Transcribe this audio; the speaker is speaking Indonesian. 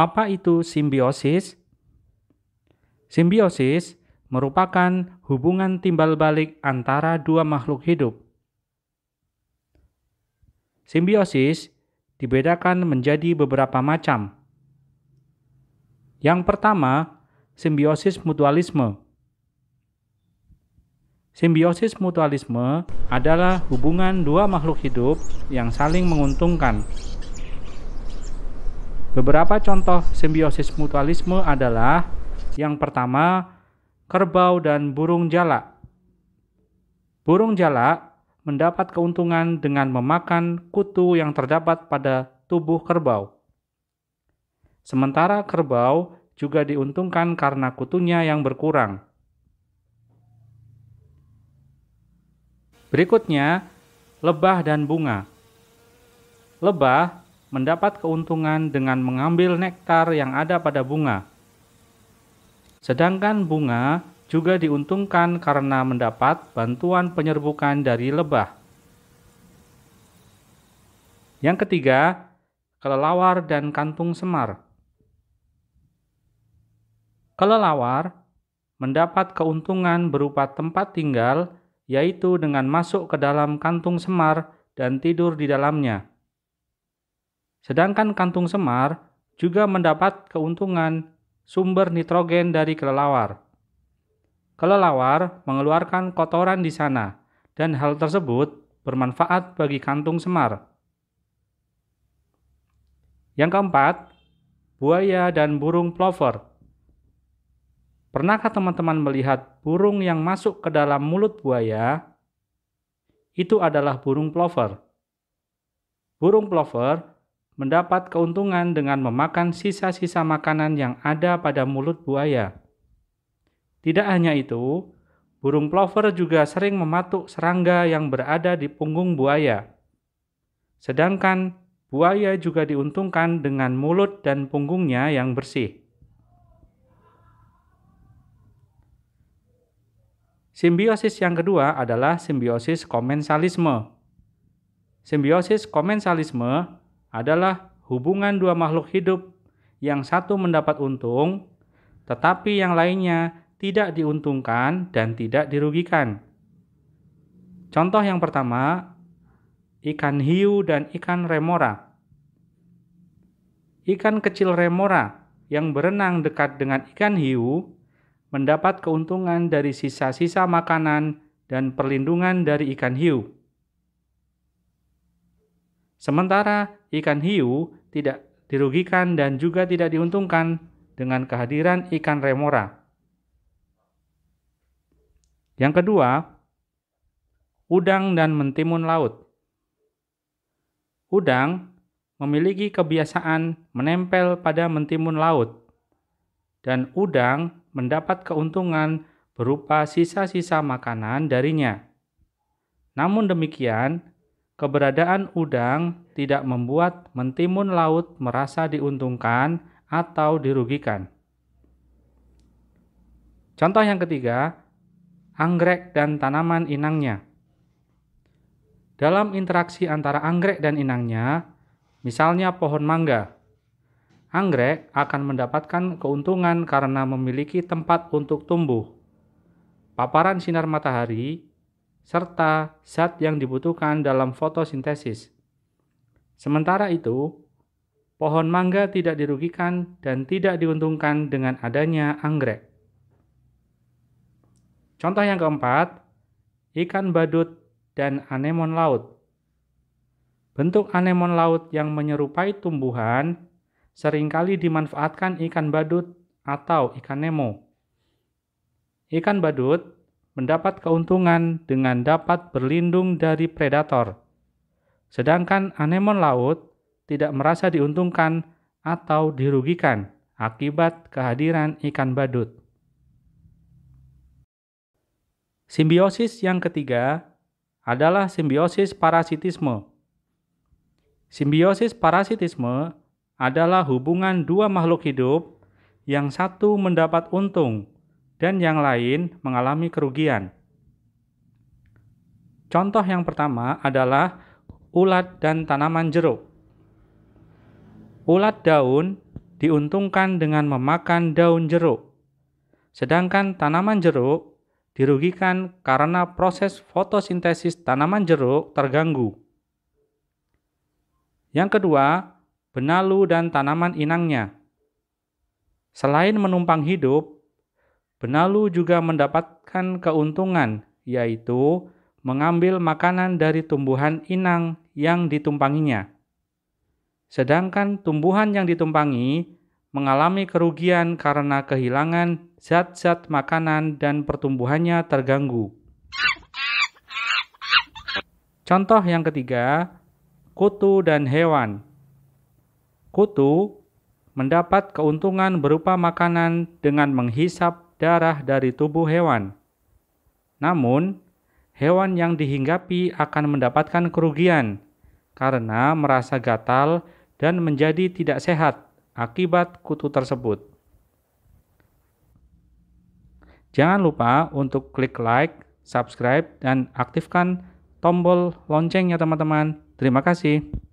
Apa itu simbiosis? Simbiosis merupakan hubungan timbal balik antara dua makhluk hidup. Simbiosis dibedakan menjadi beberapa macam. Yang pertama, simbiosis mutualisme. Simbiosis mutualisme adalah hubungan dua makhluk hidup yang saling menguntungkan, Beberapa contoh simbiosis mutualisme adalah yang pertama, kerbau dan burung jala. Burung jala mendapat keuntungan dengan memakan kutu yang terdapat pada tubuh kerbau. Sementara kerbau juga diuntungkan karena kutunya yang berkurang. Berikutnya, lebah dan bunga. Lebah mendapat keuntungan dengan mengambil nektar yang ada pada bunga. Sedangkan bunga juga diuntungkan karena mendapat bantuan penyerbukan dari lebah. Yang ketiga, kelelawar dan kantung semar. Kelelawar mendapat keuntungan berupa tempat tinggal, yaitu dengan masuk ke dalam kantung semar dan tidur di dalamnya. Sedangkan kantung semar juga mendapat keuntungan sumber nitrogen dari kelelawar. Kelelawar mengeluarkan kotoran di sana, dan hal tersebut bermanfaat bagi kantung semar. Yang keempat, buaya dan burung plover. Pernahkah teman-teman melihat burung yang masuk ke dalam mulut buaya? Itu adalah burung plover. Burung plover mendapat keuntungan dengan memakan sisa-sisa makanan yang ada pada mulut buaya. Tidak hanya itu, burung plover juga sering mematuk serangga yang berada di punggung buaya. Sedangkan buaya juga diuntungkan dengan mulut dan punggungnya yang bersih. Simbiosis yang kedua adalah simbiosis komensalisme. Simbiosis komensalisme adalah hubungan dua makhluk hidup yang satu mendapat untung, tetapi yang lainnya tidak diuntungkan dan tidak dirugikan. Contoh yang pertama, ikan hiu dan ikan remora. Ikan kecil remora yang berenang dekat dengan ikan hiu mendapat keuntungan dari sisa-sisa makanan dan perlindungan dari ikan hiu. Sementara ikan hiu tidak dirugikan dan juga tidak diuntungkan dengan kehadiran ikan remora. Yang kedua, udang dan mentimun laut. Udang memiliki kebiasaan menempel pada mentimun laut, dan udang mendapat keuntungan berupa sisa-sisa makanan darinya. Namun demikian, keberadaan udang tidak membuat mentimun laut merasa diuntungkan atau dirugikan. Contoh yang ketiga, anggrek dan tanaman inangnya. Dalam interaksi antara anggrek dan inangnya, misalnya pohon mangga, anggrek akan mendapatkan keuntungan karena memiliki tempat untuk tumbuh. Paparan sinar matahari serta zat yang dibutuhkan dalam fotosintesis. Sementara itu, pohon mangga tidak dirugikan dan tidak diuntungkan dengan adanya anggrek. Contoh yang keempat, ikan badut dan anemon laut. Bentuk anemon laut yang menyerupai tumbuhan seringkali dimanfaatkan ikan badut atau ikan nemo. Ikan badut mendapat keuntungan dengan dapat berlindung dari predator. Sedangkan anemon laut tidak merasa diuntungkan atau dirugikan akibat kehadiran ikan badut. Simbiosis yang ketiga adalah simbiosis parasitisme. Simbiosis parasitisme adalah hubungan dua makhluk hidup yang satu mendapat untung dan yang lain mengalami kerugian. Contoh yang pertama adalah ulat dan tanaman jeruk. Ulat daun diuntungkan dengan memakan daun jeruk, sedangkan tanaman jeruk dirugikan karena proses fotosintesis tanaman jeruk terganggu. Yang kedua, benalu dan tanaman inangnya. Selain menumpang hidup, Benalu juga mendapatkan keuntungan, yaitu mengambil makanan dari tumbuhan inang yang ditumpanginya. Sedangkan tumbuhan yang ditumpangi mengalami kerugian karena kehilangan zat-zat makanan dan pertumbuhannya terganggu. Contoh yang ketiga, kutu dan hewan. Kutu mendapat keuntungan berupa makanan dengan menghisap darah dari tubuh hewan. Namun, hewan yang dihinggapi akan mendapatkan kerugian karena merasa gatal dan menjadi tidak sehat akibat kutu tersebut. Jangan lupa untuk klik like, subscribe, dan aktifkan tombol loncengnya teman-teman. Terima kasih.